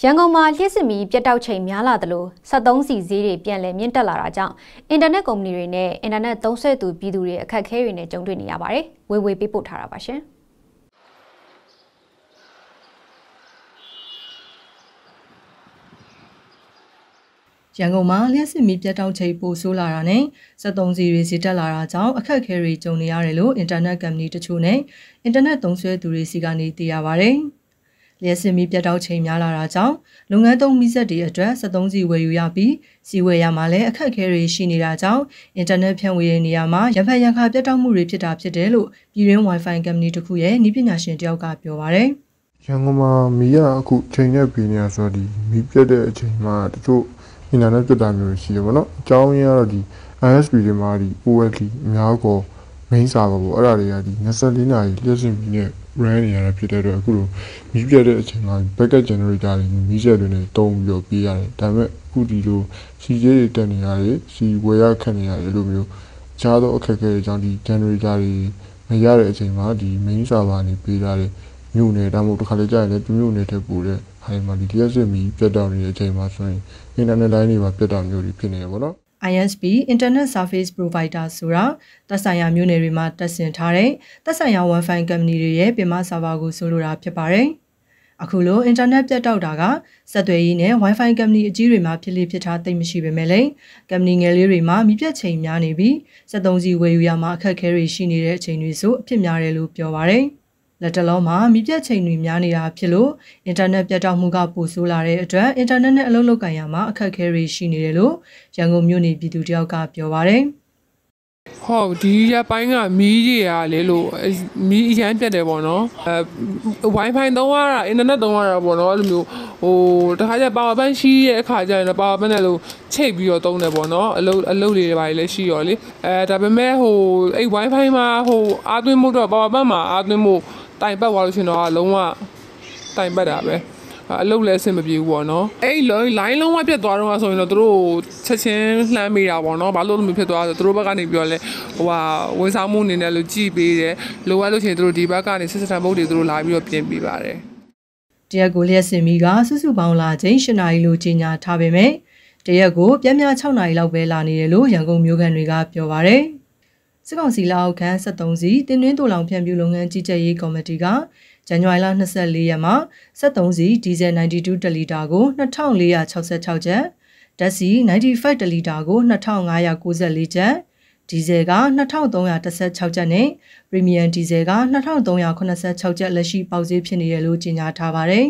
ရန်ကုန်မှာလျှစ်စစ်မီပြတ်တောက်ချိန်များလာသလို73စီဈေးတွေပြန်လည်မြင့်တက်လာတာကြောင့်အင်တာနက်ကုမ္ပဏီတွေနဲ့အင်တာနက်သုံးစွဲသူပြည်သူတွေအခက်အခဲတွေနဲ့ကြုံတွေ့နေရပါတယ်။ဝေဝေပေးပို့ထားတာပါရှင်။ရန်ကုန်မှာလျှက်စစ်မီပြတ်တောက်ချိန်ပိုဆိုးလာတာနဲ့73စီတွေဈေးတက်လာတာကြောင့်အခက်အခဲတွေကြုံနေရတယ်လို့အင်တာနက်ကမ်ပဏီတချို့နဲ့အင်တာနက်သုံးစွဲသူတွေစီကနေသိရပါဗျ။လျှက်စင်မီပြတ်တောက်ချိန်များလာတာကြောင့်လုပ်ငန်းသုံးမီးစက်တွေအတွက်73စီဝယ်ယူရပြီးစီဝယ်ရမှာလည်းအခက်အခဲတွေရှိနေတာကြောင့်အင်တာနက်ဖြန့်ဝေတဲ့နေရာမှာရဖန်ရခါပြတ်တောက်မှုတွေဖြစ်တာဖြစ်တယ်လို့ပြည်တွင်း Wi-Fi ကုမ္ပဏီတစ်ခုရဲ့နည်းပညာရှင်တယောက်ကပြောပါရယ်ရန်ကုန်မှာမီးရအခုချိန်နဲ့ပြည်နေရဆိုတော့ဒီမီးပြတ်တဲ့အချိန်မှာတချို့အင်တာနက်ပြတ်တာမျိုးရှိတယ်ဗောနော်အကြောင်းရင်းကတော့ဒီ ISP တွေမှာဒီ OLT အများကော main server ပေါ့အဲ့ဒါတွေကဒီ24နာရီလျှက်စင်ပြီးနဲ့ run နေရတာဖြစ်တဲ့အတွက်အခုလိုမီးပြတ်တဲ့အချိန်မှာ backup generator တွေမီးစက်တွေနဲ့တုံးပြီးတော့ပေးရတယ်ဒါပေမဲ့အခုဒီလို CJ တွေတက်နေရတယ်စီဝယ်ရခက်နေရတယ်လို့မျိုးခြားသောအခက်အခဲတွေကြောင့်ဒီ generator တွေမရတဲ့အချိန်မှာဒီ main server နေပေးထားတဲ့မြို့နယ်ဒါမှမဟုတ်တစ်ခါလေကြာရင်လည်းမြို့နယ်ထက်ပိုတဲ့ဟာတွေမှာဒီလျှက်စင်မီးပြတ်တောက်နေတဲ့အချိန်မှာဆိုရင် internet line တွေမှာပြတ်တောက်မျိုးတွေဖြစ်နေရပါတော့ ISP Internet Service Provider ဆိုတာသက်ဆိုင်ရာမြို့နယ်တွေမှာတက်ဆင်ထားတဲ့သက်ဆိုင်ရာ Wi-Fi ကုမ္ပဏီတွေရဲ့ပင်မဆာဗာကိုဆိုလိုတာဖြစ်ပါတယ်။အခုလို Internet ပြတ်တောက်တာကဆက်သွယ်ရေးနဲ့ Wi-Fi ကုမ္ပဏီအကြီးတွေမှာဖြစ်လေဖြစ်ထားသိမ့်မရှိပေမဲ့လည်းကုမ္ပဏီငယ်လေးတွေမှာမီပြတ်ချိန်များနေပြီးစက်သုံးစီဝယ်ယူရမှာအခက်အခဲတွေရှိနေတဲ့အချိန်တွေဆိုအဖြစ်များတယ်လို့ပြောပါတယ်။လက်တလုံးမှာမိပြတ်ချိန်တွေများနေတာဖြစ်လို့အင်တာနက်ပြတ်တောက်မှုကပိုဆိုးလာတဲ့အတွက်အင်တာနက်နဲ့အလုပ်လုပ်ကိုင်ရမှာအခက်အခဲတွေရှိနေတယ်လို့ရန်ကုန်မြို့နေပြည်သူတယောက်ကပြောပါတယ်ဟုတ်ဒီရပိုင်းကမီးကြီးရလေလို့မီးအရန်ပြတ်တယ်ပေါ့နော်အဲ Wi-Fi သုံးရတာ internet သုံးရတာပေါ့နော်အဲ့လိုမျိုးဟိုတခါကျ power bank ရှိရဲ့အခါကျရင် power bank နဲ့လို့ချိတ်ပြီးတော့သုံးတယ်ပေါ့နော်အလုပ်အလုပ်လေးတွေပါလေရှိရောလေအဲဒါပေမဲ့ဟိုအဲ့ Wi-Fi မှာဟိုအားသွင်းမှုတော့ power bank မှာအားသွင်းမှုတိုင်ပတ်သွားလို့ရှင်တော့လုံးဝတိုင်ပတ်တာပဲအလုပ်လည်းအဆင်မပြေဘူးပေါ့နော်အဲ့ဒီ line လုံးဝပြတ်သွားတော့ဆိုရင်တော့တို့ချက်ချင်းလှမ်းမိတာပေါ့နော်ဘာလို့လို့မဖြစ်သွားလဲတို့ဘက်ကနေပြောလဲဟိုဟာဝန်ဆောင်မှုအနေနဲ့လို့ကြည်ပေးတယ်လိုအပ်လို့ရှိရင်တို့ဒီဘက်ကနေဆက်စပ်ဘုတ်တွေတို့လာပြီးတော့ပြင်ပေးပါတယ်တရက်ကိုလျက်စင်မီကစုစုပေါင်းလာချိန်၈နာရီလို့ကြီးညာထားပေမဲ့တရက်ကိုပြန်များ6နာရီလောက်ပဲလာနေတယ်လို့ရန်ကုန်မြို့ကန်တွေကပြောပါတယ်။စစ်ကောင်စီလက်အောက်ခံ73စီတင်တွင်းတူလောင်ဖြန့်ဖြူးလုပ်ငန်းကြီးကြပ်ရေးကော်မတီကဇန်နဝါရီလ24ရက်မှာ73စီဒီဇယ်92တလီတာကို2466ကျပ်ဓာတ်ဆီ95တလီတာကို2594ကျပ်ဒီဇယ်က2316ကျပ်နဲ့ပရီမီယံဒီဇယ်က2386ကျပ်လက်ရှိပေါက်ဈေးဖြစ်နေတယ်လို့ကြေညာထားပါတယ်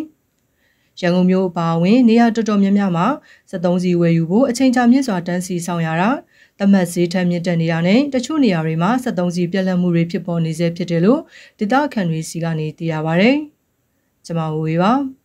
။ရန်ကုန်မြို့အပါအဝင် နေရာတော်တော်များများမှာ73စီဝယ်ယူဖို့အချိန်ကြာမြင့်စွာတန်းစီဆောင်ရတာ။သတ်မှတ်ဈေးထက်မြင့်တက်နေတာနဲ့တချို့နေရာတွေမှာ73စီပြက်လက်မှုတွေဖြစ်ပေါ်နေစေဖြစ်တယ်လို့ဒေသခံတွေစီကနေသိရပါဗျ။ကျွန်မဝေပါ။